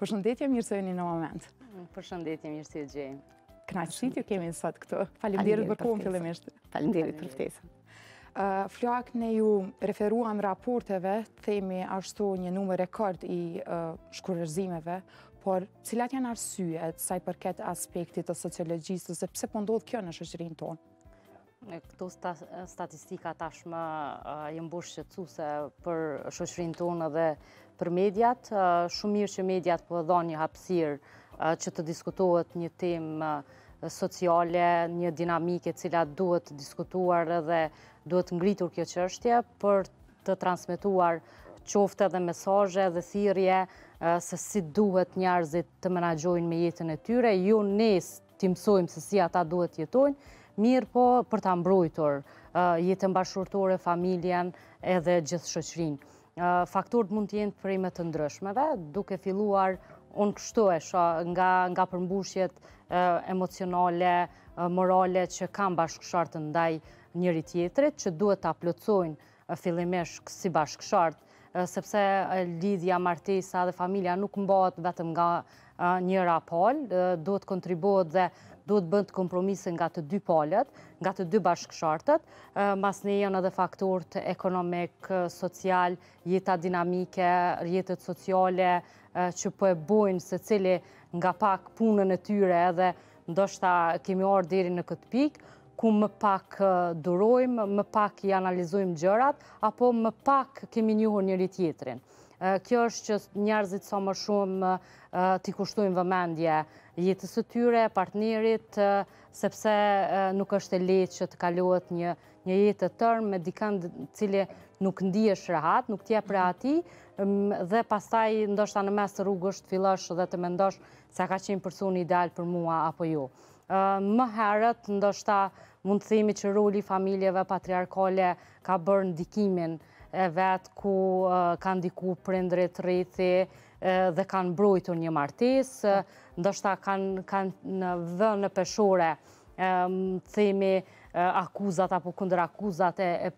Përshëndetje mirë se jeni në moment. Mm, përshëndetje mirë se gjej. Kënaqësi ju kemi sot këtu. Faleminderit për kohën fillimisht. Faleminderit për ftesën. Uh, flak ne ju referuam raporteve, themi ashtu një numër rekord i shkurërzimeve, por cilat janë arsyet sa i përket aspektit të sociologjisë, dhe pse pëndodhë po kjo në shëshërin tonë? Këto sta, statistika tashmë uh, mbush qëtësuse për shëshërin tonë dhe për mediat. Shumë mirë që mediat po dhonë një hapsir që të diskutohet një temë sociale, një dinamike cila duhet të diskutuar dhe duhet të ngritur kjo qështje për të transmituar qofte dhe mesaje dhe thirje se si duhet njarëzit të menagjojnë me jetën e tyre, ju jo nesë të imsojmë se si ata duhet jetojnë, mirë po për të ambrojtor jetën bashkërtore, familjen edhe gjithë shëqrinë fakturët mund të jenë përrimet të ndryshmeve, duke filluar unë kështu e shë nga, nga përmbushjet emocionale, morale që kam bashkëshartë ndaj njëri tjetërit, që duhet të aplëcojnë fillimesh si bashkëshartë, sepse lidhja, martesa dhe familja nuk mbohet vetëm nga njëra do duhet kontribuot dhe duhet bënd kompromisën nga të dy palët, nga të dy bashkëshartët, mas ne janë edhe faktorët ekonomik, social, jeta dinamike, jetet sociale, që po e bojnë se cili nga pak punën e tyre edhe ndoshta kemi orë diri në këtë pikë, ku më pak durojmë, më pak i analizojmë gjërat, apo më pak kemi njuhur njëri tjetërin kjo është që njerëzit sa më shumë t'i kushtujnë vëmendje jetës të tyre, partnerit, sepse nuk është e leqë që të një një jetë të tërë me dikën cili nuk ndi është nuk tje pre mhm. ati, dhe pastaj ndoshta në mes të rrugës të fillosh dhe të mendosh se ka qenë përsun ideal për mua apo ju. Jo. Më herët, ndoshta mund të që roli familjeve patriarkale ka bërë ndikimin e vetë ku kanë diku prindrit rriti dhe kanë brojtu një martis, ndoshta kanë dhe në peshore themi akuzat apo kunder akuzat e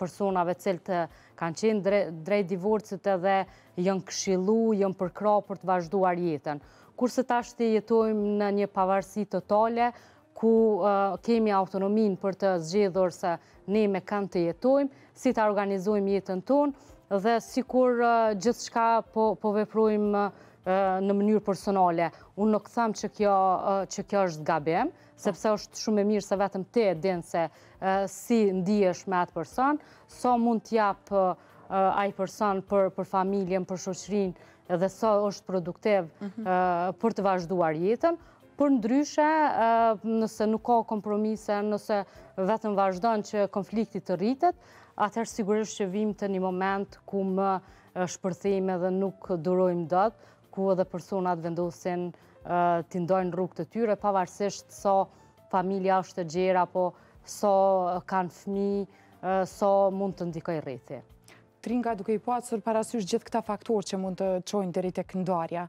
personave cilë të kanë qenë drejt divorcit edhe jënë këshilu, jënë përkra për të vazhduar jetën. Kurse ta shtë jetojmë në një pavarësi të tale, ku kemi autonomin për të zgjedhur se ne me kanë të jetojmë, si të organizojmë jetën tonë dhe si kur gjithë shka po, po veprojmë në mënyrë personale. Unë nuk thamë që kjo, që kjo është gabim, sepse është shumë e mirë se vetëm te e dinë se si ndihesh me atë person, so mund t'japë ajë person për, për familjen, për shoqërinë, dhe sa so është produktiv mhm. për të vazhduar jetën, Por ndryshe, nëse nuk ka kompromise, nëse vetëm vazhdojnë që konfliktit të rritet, atërë sigurisht që vim të një moment ku më shpërthejme dhe nuk durojmë dot, ku edhe personat vendosin të ndojnë rrug të tyre, pavarësisht sa familja është të gjera, po sa kanë fmi, sa mund të ndikoj rriti. Tringa duke i po atësur parasysh gjithë këta faktorë që mund të qojnë dherit e këndarja.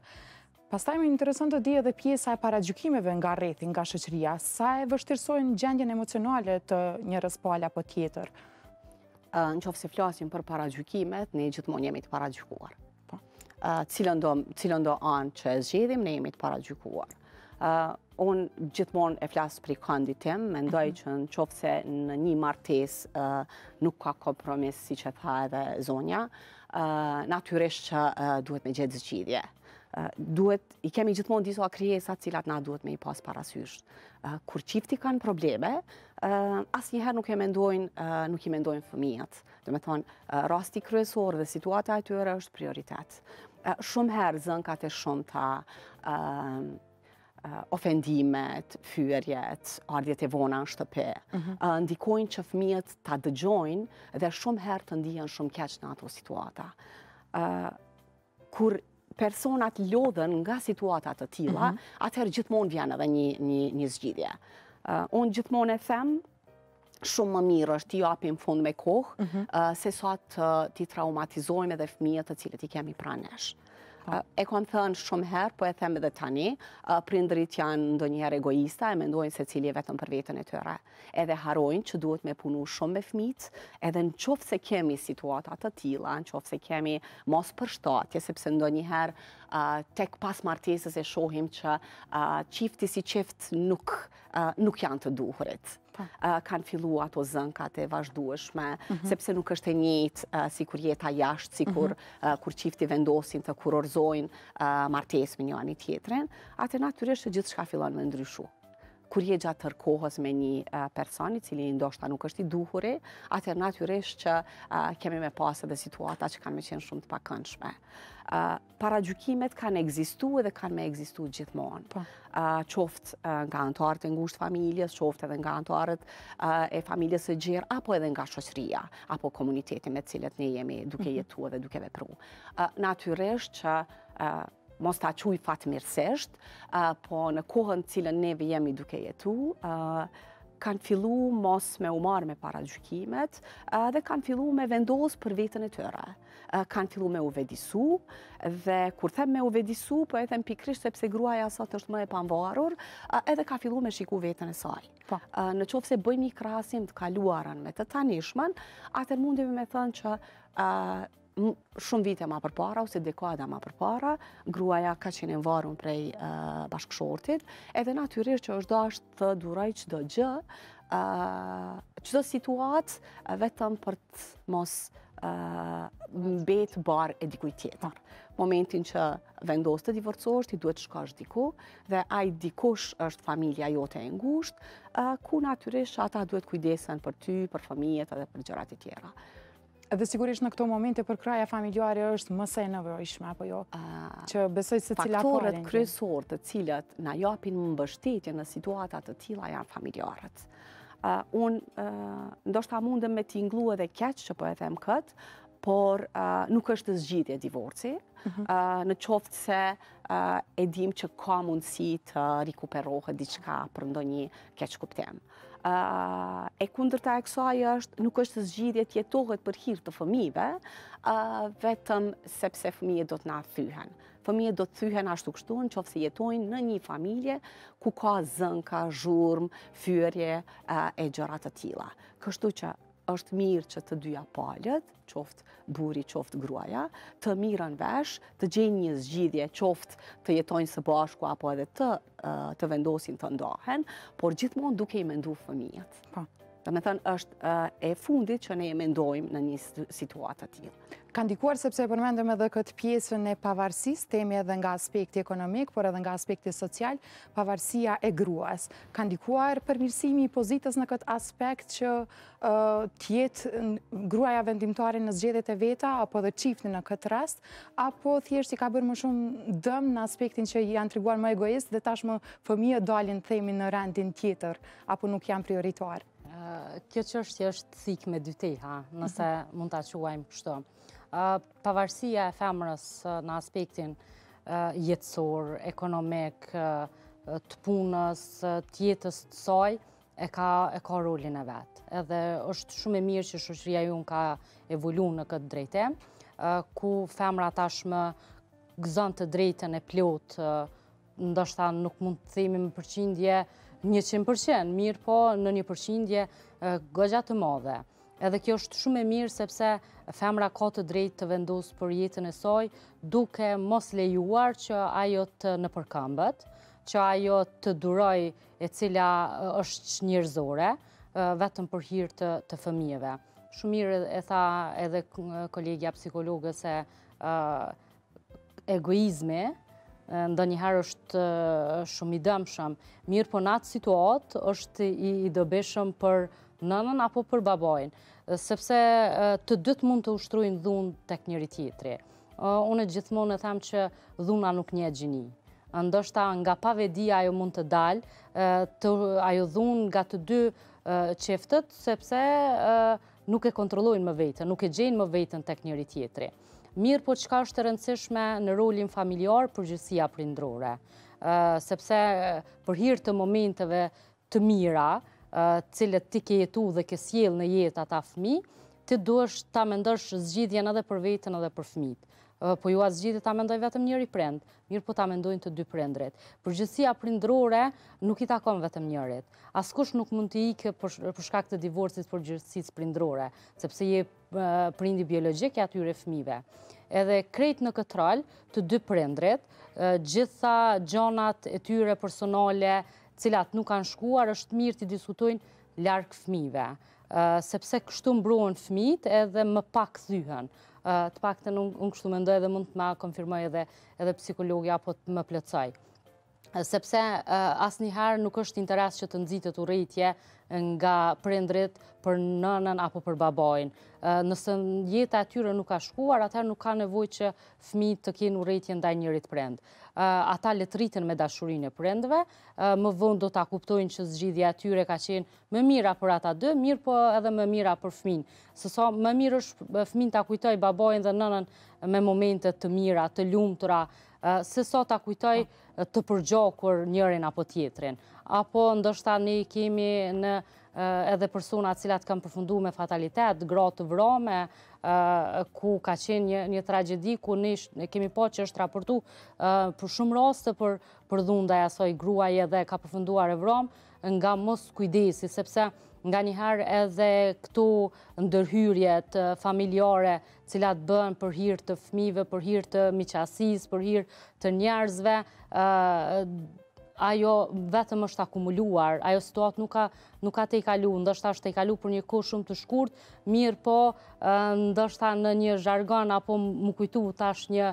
Pas taj me intereson të di edhe pjesa e para gjukimeve nga rethin, nga shëqëria, sa e vështirësojnë gjendjen emocionale të një rëspalja po, po tjetër? Në qofë se flasim për para gjukimet, ne gjithmon jemi të para gjukuar. Po. Cilën do anë që e zgjidhim, ne jemi të para gjukuar. Unë gjithmon e flasë për i kanditim, me ndoj mhm. që në qofë se në një martes nuk ka kompromis, si që tha edhe zonja, naturisht që duhet me gjithë zgjidhje. Eh, duhet, i kemi gjithmonë disa kryesat cilat na duhet me i pas parasysh. Eh, kur qifti kanë probleme, eh, asë njëherë nuk i mendojnë, nuk i mendojnë fëmijat. Dhe me thonë, rasti kryesor dhe situata e tyre është prioritet. Shumë herë zënkat e shumë ta ofendimet, fyërjet, ardhjet e vona në shtëpe, mhm. ndikojnë që fëmijët ta dëgjojnë dhe shumë herë të ndihën shumë keq në ato situata. Kur personat lodhen nga situatat të tila, mhm. atëherë gjithmonë vjen edhe një zgjidhje. Uh, unë gjithmonë e them, Shumë më mirë është t'i apim fund me kohë, mhm. uh, se sot uh, t'i traumatizojme dhe fëmijët të cilët i kemi pranesh. E kam thënë shumë herë, po e them edhe tani, prindrit janë ndonjëherë egoista, e mendojnë se cilje vetëm për vetën e tyre. Edhe harojnë që duhet me punu shumë me fmitë, edhe në qofë se kemi situatat të tila, në qofë se kemi mos për shtatje, sepse ndonjëherë tek pas martesës e shohim që qifti si qift nuk, nuk janë të duhurit. Po. kanë fillu ato zënkat e vazhdueshme, mhm. sepse nuk është e njëtë si mhm. kur jetë a jashtë, si kur qifti vendosin të kurorzojnë martesme një anë i tjetërin, atë e naturisht që gjithë shka fillon me ndryshu kur je gjatë tërkohës me një personi cili ndoshta nuk është i duhur, atër natyresh që kemi me pasë dhe situata që kanë me qenë shumë të pakënshme. Para gjukimet kanë egzistu edhe kanë me egzistu gjithmonë. Po. Qoft nga antarët e ngusht familjes, qoftë edhe nga antarët e familjes e gjirë, apo edhe nga shoqëria, apo komunitetin me cilët ne jemi duke mhm. jetu edhe duke vepru. pru. Natyresh që mos ta quj mirësesht, po në kohën cilën neve jemi duke jetu, kanë fillu mos me umarë me para gjykimet dhe kanë fillu me vendosë për vetën e tëra. Kanë fillu me uvedisu dhe kur them me uvedisu, po e them pikrisht sepse gruaja sot është më e panvarur, edhe ka fillu me shiku vetën e saj. Po. Në qofë se bëjmë i krasim të kaluaran me të tanishman, atër mundim me thënë që shumë vite ma përpara, ose dekada ma përpara, gruaja ka qenë në varun prej bashkëshortit, edhe natyrisht që është do ashtë të duraj që do gjë, që do situatë vetëm për të mos mbet barë bar e dikuj tjetër. Momentin që vendos të divorcosht, i duhet shkash diku, dhe aj dikush është familja jote e ngusht, ku natyrisht ata duhet kujdesen për ty, për familjet edhe për gjërat e tjera. Edhe sigurisht në këto momente për kraja familjare është mësej në vërojshme, apo jo? Që besoj se cila porin... Faktorët kryesor të cilët në japin më mbështetje në situatat të tila janë familjarët. Unë ndoshta mundëm me t'inglu edhe keqë që po e them këtë, por nuk është të zgjidhje divorci, mhm. në qoftë se e dim që ka mundësi të rikuperohet diçka për ndonjë keqë kuptemë e kundërta e kësaj është nuk është zgjidhje zgjidhjet jetohet për hir të fëmijëve, vetëm sepse fëmijët do të na thyhen. Fëmijët do të thyhen ashtu kështu në qoftë se jetojnë në një familje ku ka zënka, zhurm fyërje e e të tilla. Kështu që është mirë që të dyja palët, qoftë buri, qoftë gruaja, të mirë në veshë, të gjenjë një zgjidhje, qoftë të jetojnë së bashku, apo edhe të vendosin të ndohen, por gjithmonë duke i mendu fëmijët. Po. Dhe me thënë, është e fundit që ne e mendojmë në një situatë të tjilë. Kanë dikuar sepse përmendëm edhe këtë pjesën e pavarësis, temi edhe nga aspekti ekonomik, por edhe nga aspekti social, pavarësia e gruas. Kanë dikuar përmirësimi i pozitës në këtë aspekt që tjetë gruaja vendimtare në zgjedet e veta, apo dhe qiftë në këtë rast, apo thjeshti i ka bërë më shumë dëmë në aspektin që janë të më egoistë dhe tashmë fëmijë dalin themi në rendin tjetër, apo nuk janë prioritarë. Kjo është që është thik me dy teha, nëse mhm. mund ta quajmë pështë. Pavarësia e femërës në aspektin jetësor, ekonomik, të punës, të jetës të soj, e ka rolin e vetë. Edhe është shumë e mirë që shështëria ju në ka evolu në këtë drejte, ku femërat tashmë gëzën të drejten e plotë, ndoshta nuk mund të themi me përqindje 100%, mirë po në një përqindje gëgja të modhe. Edhe kjo është shumë e mirë sepse femra ka të drejtë të vendosë për jetën e soj, duke mos lejuar që ajo të në përkambët, që ajo të duroj e cila është njërzore, vetëm për hirtë të, fëmijëve. Shumë mirë e tha edhe kolegja psikologës e egoizme, ndonjëherë është shumë i dëmshëm. Mirë po në atë situatë është i, i dobishëm për nënën apo për babojnë, sepse të dytë mund të ushtrujnë dhunë tek njëri tjetri. Unë gjithmonë e them që dhuna nuk një gjini. Ndoshta nga pavedia ajo mund të dalë, të ajo dhunë nga të dy qeftët, sepse nuk e kontrollojnë më vetën, nuk e gjejnë më vejtën tek njëri tjetri. Mirë po qka është të rëndësishme në rolin familjar për gjithësia për Sepse për hirtë të momenteve të mira, cilët ti ke jetu dhe ke sjelë në jetë ata fmi, ti duesh ta mendosh zgjidhjen edhe për vetën edhe për fmitë po ju atë zgjidhje ta mendoj vetëm njëri prind, mirë po ta mendojnë të dy prendret. Përgjësia prindrore nuk i takon vetëm njërit. Askush nuk mund të ikë për shkak të divorcit përgjithësisë prindrore, sepse je prindi biologjik i atyre fëmijëve. Edhe krejt në këtë të dy prendret, gjitha gjonat e tyre personale, cilat nuk kanë shkuar, është mirë të diskutojnë larkë fëmijëve, sepse kështu mbrohen fëmijët edhe më pak thyhen të pak të nuk kështu ndoj dhe mund të ma konfirmoj edhe, edhe psikologi apo të më plëcoj sepse asniherë nuk është interes që të nëzitët u nga prendrit për nënën apo për babojnë. Nëse jetë atyre nuk ka shkuar, atëherë nuk ka nevoj që fmi të kinë u ndaj njërit prend. Ata letë me dashurin e prendve, më vënd do të kuptojnë që zgjidhja atyre ka qenë më mira për ata dë, mirë po edhe më mira për fmin. Sëso më mirë është fmin të kujtoj babojnë dhe nënën me momente të mira, të lumë të ra, se sot a kujtoj të përgjokur njërin apo tjetrin. Apo ndështëta një kemi në edhe përsuna cilat kam përfundu me fatalitet, grotë vrome, ku ka qenë një tragedi, ku një kemi po që është raportu për shumë roste për dhunda e asoj gruaj edhe ka përfunduar e vrom, nga mos kujdesi, sepse nga njëherë edhe këtu ndërhyrjet familjore cilat bën për hirtë të fmive, për hirtë të miqasis, për hirtë të njerëzve, ajo vetëm është akumuluar, ajo situatë nuk ka te i kalu, ndështë ashtë te i kalu për një kush shumë të shkurt, mirë po ndështë në një jargon, apo më kujtu tash një,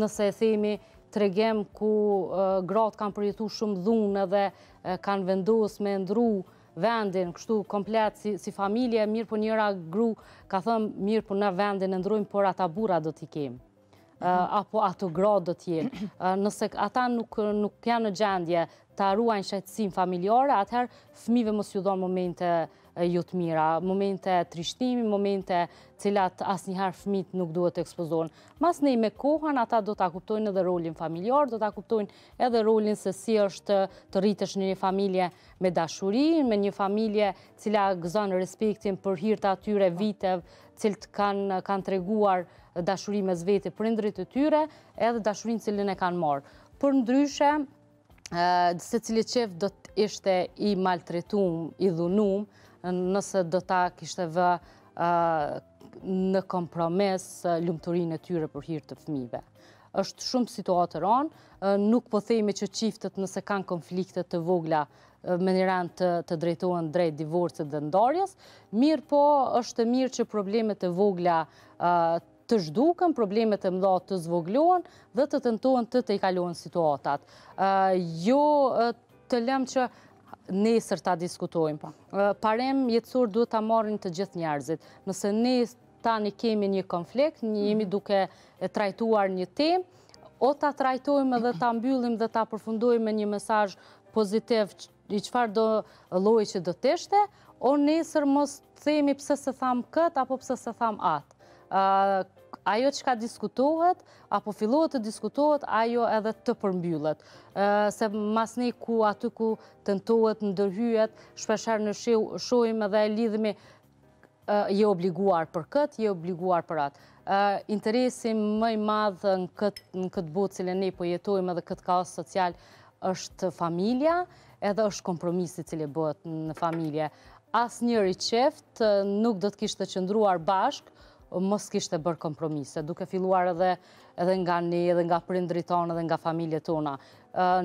nëse e themi, të regjem ku gratë kanë përjetu shumë dhunë dhe kanë vendos me ndru vendin, kështu komplet si familje, mirë për po njëra gru, ka thëmë mirë për po në vendin e ndrujmë, por ata bura do t'i kemë, apo ato gratë do t'i Nëse ata nuk janë në gjendje të arruajnë shetsim familjore, atëherë fmive mos ju dhonë momente ju jo të mira, momente trishtimi, momente cilat as një harë fëmit nuk duhet të ekspozohen. Mas ne i me kohën, ata do të akuptojnë edhe rolin familjar, do të akuptojnë edhe rolin se si është të rritësh një familje me dashurin, me një familje cila gëzanë respektin për hirtë atyre vitev, cilë kanë të reguar dashurin me zvete për ndrit të tyre, edhe dashurin cilin e kanë marë. Për ndryshe, se cili qef do të ishte i maltretum, i dhunum, nëse do ta kishte vë në kompromis lumëturin e tyre për hirtë të fmive. është shumë të onë, nuk po thejme që qiftet nëse kanë konfliktet të vogla me njëran të drejtohen drejt divorcët dhe ndarjes, mirë po është mirë që problemet të vogla të zhdukën, problemet të mdo të zvoglohen dhe të tentohen të të i kalohen situatat. Jo të lem që nesër ta diskutojmë. Po. Parem jetësur duhet ta marrin të gjithë njerëzit. Nëse ne tani kemi një konflikt, një jemi mhm. duke trajtuar një temë, o ta trajtojmë dhe ta mbyllim dhe ta përfundojmë me një mesaj pozitiv i qëfar do loj që do teshte, o nesër mos të themi pëse se thamë këtë apo pëse se thamë atë ajo që ka diskutohet, apo fillohet të diskutohet, ajo edhe të përmbyllet. Se masni ku aty ku të ndohet, ndërhyet, shpesher në shojmë edhe e lidhme, je obliguar për këtë, je obliguar për atë. Interesim mëj madhë në këtë botë cilë ne po jetojmë edhe këtë kaos social është familia, edhe është kompromisi cilë bëhet në familje. Asë njëri qeftë nuk do të kishtë të qëndruar bashkë, mos kishtë e bërë kompromise, duke filluar edhe nga ne, edhe nga prindri tonë, edhe nga familje tona.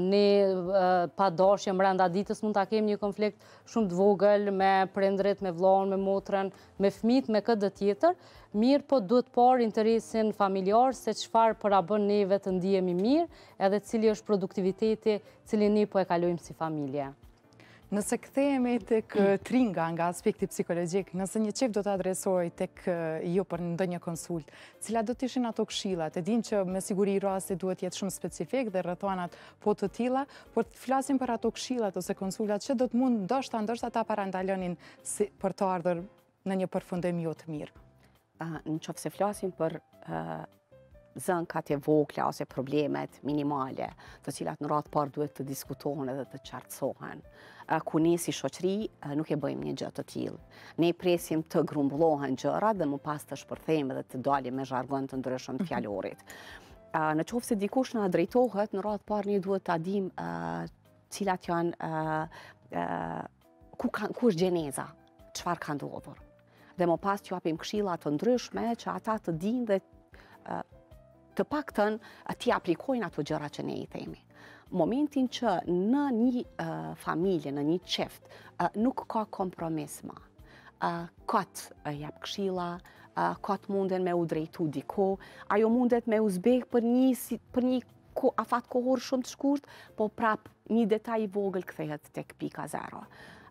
Ne, pa dorsh, jemë ditës, mund të kemë një konflikt shumë të vogël me prindrit, me vlonë, me motrën, me fmit, me këtë dhe tjetër. Mirë, po duhet por interesin familjarë, se qëfar për a bënë neve të ndihemi mirë, edhe cili është produktiviteti, cili ne po e kalujmë si familje. Nëse këthejemi të këtringa mm. eh, nga aspekti psikologjik, nëse një qef do të adresoj të eh, jo për ndë një konsult, cila do të ishin ato këshillat? e din që me siguri i rrasi duhet jetë shumë specifik dhe rëthonat po të tila, por të flasim për ato kshilat ose konsultat që do të mund ndoshta, ndoshta ta parandalonin për të ardhër në një përfundem jo të mirë. Ah, në qofë se flasim për eh, zënkat e vokla ose problemet minimale të cilat në ratë parë duhet të diskutohen edhe të qartësohen. Ku ne si shoqëri nuk e bëjmë një gjëtë të tjilë. Ne presim të grumbullohen gjëra dhe më pas të shpërthejmë edhe të dalim me zhargën të ndryshëm të mhm. fjallorit. Në qofë se dikush në drejtohet, në ratë parë një duhet të adim cilat janë ku është gjeneza, qëfar ka ndohëpër. Dhe më pas të apim këshilat të ndryshme që ata të din dhe të pak tënë t'i aplikojnë ato gjëra që ne i themi. Momentin që në një familje, në një qeft, nuk ka kompromis ma. Uh, kat uh, jap kshilla, munden me u drejtu diko, ajo mundet me u zbek për një, për një afat kohor shumë të shkurt, po prap një detaj i vogël kthehet tek pika zero.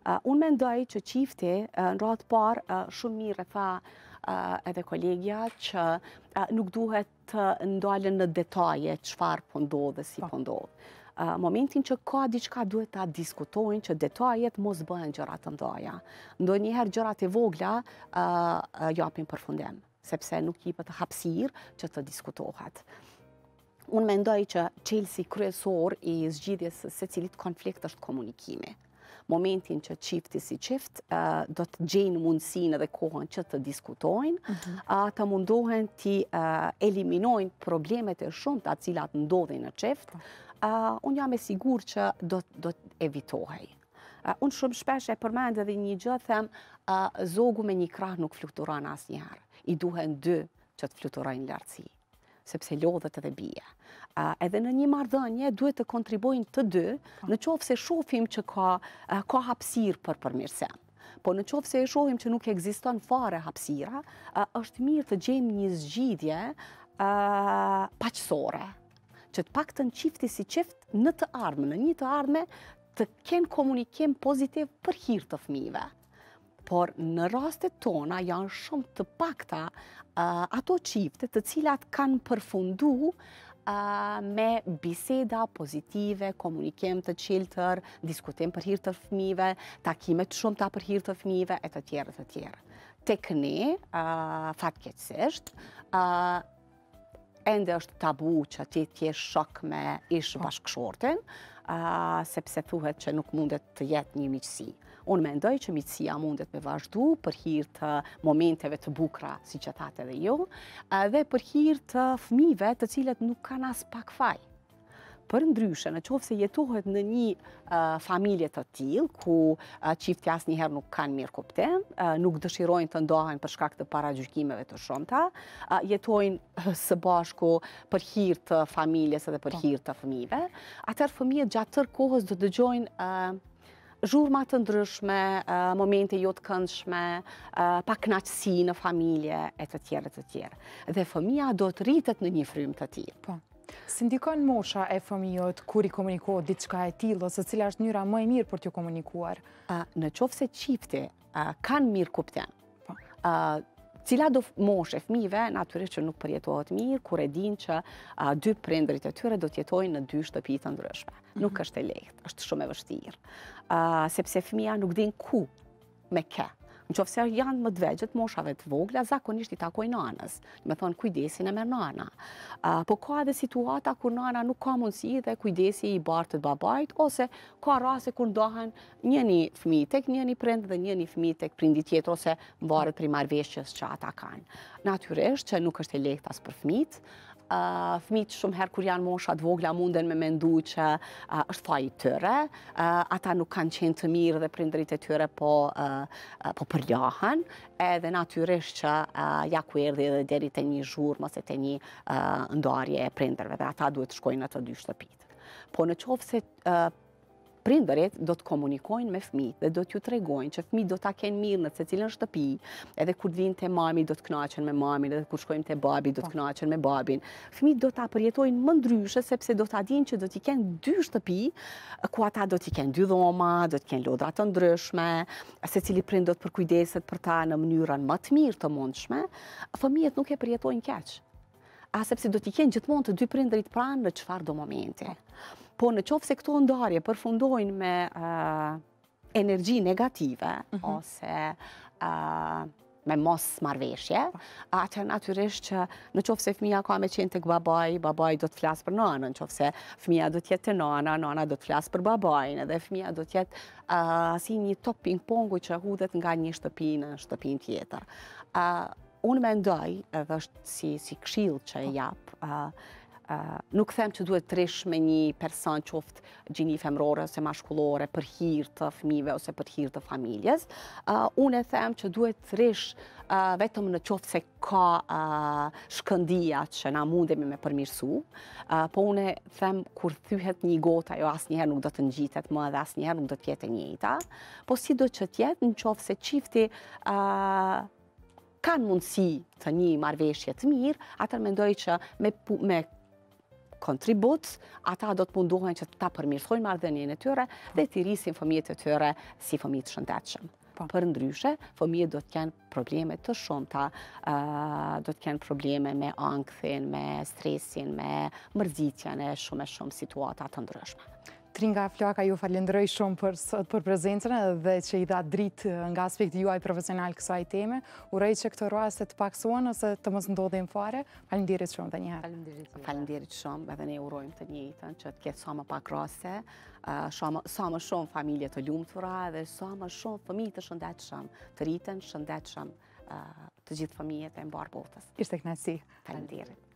Uh, unë mendoj që qifti në ratë par shumë mirë e tha edhe kolegja që nuk duhet të ndalën në detaje qëfar pëndodhë po dhe si pëndodhë. Po. Po momentin që ka diqka duhet ta diskutojnë që detajet mos bëhen gjërat të ndoja. Ndoj njëherë gjërat e vogla japim për fundem, sepse nuk i për të hapsir që të diskutohet. Unë mendoj që si kryesor i zgjidhjes se cilit konflikt është komunikimi momentin që qifti si qift do të gjenë mundësin edhe kohën që të diskutojnë, mhm. të mundohen të eliminojnë problemet e shumë të cilat ndodhin në qift, po. unë jam e sigur që do të evitohen. Unë shumë shpesh e përmend edhe një gjë them, zogu me një krah nuk fluturan asë njëherë. I duhen dy që të fluturan në lartësi sepse lodhët edhe bia. Edhe në një mardhënje duhet të kontribojnë të dy, po. në qofë se shofim që ka hapsirë për përmirësem. Po në qofë se e shohim që nuk eksiston fare hapsira, është mirë të gjemë një zgjidje paqësore, që të pak të në qifti si qift në të ardhme, në një të ardhme të kenë komunikim pozitiv për hirtë të fmive por në rastet tona janë shumë të pakta eh, ato qipte të cilat kanë përfundu eh, me biseda pozitive, komunikim të qiltër, diskutim për hirtë të fëmive, takimet shumë të për hirtë të fëmive, e të tjere, të tjere. Tek ne, eh, fatkecësht, ende është tabu që ti t'je shok me ishë po. bashkëshortin, sepse thuhet që nuk mundet të jetë një miqësi. Unë mendoj që miqësia mundet me vazhdu për hirë të momenteve të bukra, si që thate dhe jo, dhe për hirë të fmive të cilet nuk kanë as pak faj për ndryshe, në qovë se jetohet në një familje të tilë, ku qiftë jasë njëherë nuk kanë mirë kupte, nuk dëshirojnë të ndohen për shkak të para të shumëta, jetojnë së bashku për hirtë të familjes edhe për po. hirtë të fëmive. Atër fëmijet gjatë tërë kohës dhe dëgjojnë zhurma të ndryshme, momente jo të këndshme, pa knaqësi në familje, e të tjere, e të tjere. Dhe fëmija do të rritet në një frym të tjere. Sindikon mosha e fëmijot kur i komunikohet diçka e tillë ose cila është mënyra më e mirë për t'ju komunikuar? në qoftë se çifti kanë mirë kuptim. Po. cila do moshe fëmijëve natyrisht që nuk përjetohet mirë kur e din që a, dy prindrit e tyre do të jetojnë në dy shtëpi të ndryshme. Mhm. Nuk është e lehtë, është shumë e vështirë. sepse fëmia nuk din ku me kë në qofë janë më dvegjët moshave të vogla, zakonisht i takoj nanës, me thonë kujdesin e mërë nana. Po ka edhe situata kër nana nuk ka mundësi dhe kujdesi i bartët babajt, ose ka rase kër ndohen njëni fmi tek njëni prind dhe njëni fmi tek prindi tjetër, ose varet primarveshqës që ata kanë. Natyresht që nuk është e lektas për fmitë, fmitë shumë herë kur janë moshat vogla munden me mendu që është faj tëre, ata nuk kanë qenë të mirë dhe prindrit e tëre po, po përljohan, edhe natyrisht që ja ku erdi dhe deri të një zhurë, mëse të një ndarje e prindrëve, dhe ata duhet të shkojnë në të dy shtëpit. Po në qovë se prindërit do të komunikojnë me fmi dhe do t'ju tregojnë që fmi do t'a kenë mirë në të cilën shtëpi, edhe kur dhvinë të mami do t'knaqen me mamin, edhe kur shkojmë të babi do t'knaqen po. me babin. Fmi do t'a përjetojnë më ndryshë, sepse do t'a dinë që do t'i kenë dy shtëpi, ku ata do t'i kenë dy dhoma, do t'i kenë lodrat të ndryshme, se cili prind do t'përkujdeset për ta në mënyrën më të mirë të mundshme, fëmijet nuk e përjetojnë keqë. A sepse do t'i kenë gjithmonë të dy prindrit pranë në qëfar do momente. Po në qofë se këto ndarje përfundojnë me eh, energji negative, mhm. ose eh, me mos marveshje, atër naturisht që në qofë se fëmija ka me qenë të këbabaj, babaj do të flasë për nanë, në qofë se fëmija do tjetë të nana, nana do të flasë për babajnë, dhe fëmija do tjetë eh, si një top ping-pongu që hudet nga një shtëpinë në shtëpinë tjetër. Unë me ndoj, edhe është si këshilë që po. japë, nuk them që duhet të rish me një person qoftë gjinë femrore ose mashkullore për hir të fëmijëve ose për hir të familjes. unë e them që duhet të rish vetëm në qoftë se ka shkëndia shkëndija që na mundemi me përmirësu, po unë e them kur thyhet një gota, jo asnjëherë nuk do të ngjitet më dhe asnjëherë nuk do të jetë e njëjta. Po si do që të jetë, në qoftë se çifti kanë mundësi të një marveshje të mirë, atër mendoj që me, me kontribut, ata do të munduhen që ta përmirësojnë mardhenjën e tyre dhe të rrisin fëmijet e tyre si fëmijet shëndetëshëm. Po. Për ndryshe, fëmijet do të kenë probleme të shumëta, do të kenë probleme me angthin, me stresin, me e shumë e shumë situatat të ndryshme. Tringa Flaka, ju falendroj shumë për për prezencën dhe që i dha dritë nga aspekt juaj profesional kësaj teme. Uroj që këto rrasë të paksuan ose të mos ndodhin fare. Falendirit shumë dhe njëherë. Falendirit, shumë dhe ne urojmë të njëjtën që të ketë sa më pak rrasë, sa më shumë familje të lumtura dhe sa më shumë fëmijë të shëndetshëm, të rritën shëndetshëm të gjithë fëmijët e mbar botës. Ishte kënaqësi. Falendirit.